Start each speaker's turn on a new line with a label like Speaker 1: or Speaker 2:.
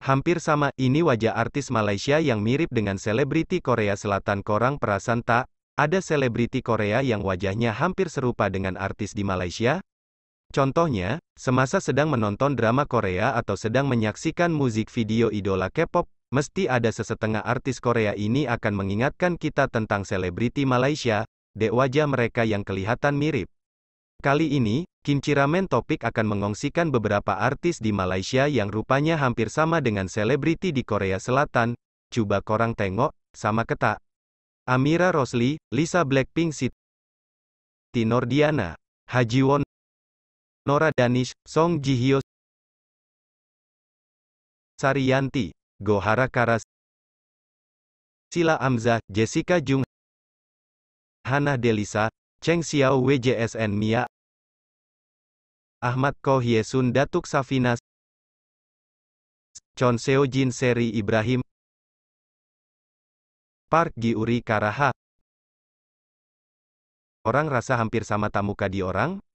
Speaker 1: Hampir sama, ini wajah artis Malaysia yang mirip dengan selebriti Korea Selatan Korang perasan tak? Ada selebriti Korea yang wajahnya hampir serupa dengan artis di Malaysia? Contohnya, semasa sedang menonton drama Korea atau sedang menyaksikan musik video idola K-pop, mesti ada sesetengah artis Korea ini akan mengingatkan kita tentang selebriti Malaysia, dek wajah mereka yang kelihatan mirip. Kali ini, Kinciramen Topik akan mengongsikan beberapa artis di Malaysia yang rupanya hampir sama dengan selebriti di Korea Selatan, coba korang tengok, sama ketak. Amira Rosli, Lisa Blackpink Siti Nordiana, Haji Won,
Speaker 2: Nora Danish, Song Ji Hyo, Yanti, Gohara Karas, Sila Amza, Jessica Jung, Hana Delisa, Cheng Xiao WJSN Mia Ahmad Kohyesun Datuk Safina Chon Seo Jin Seri Ibrahim Park Giuri Karaha Orang rasa hampir sama tamuka di orang,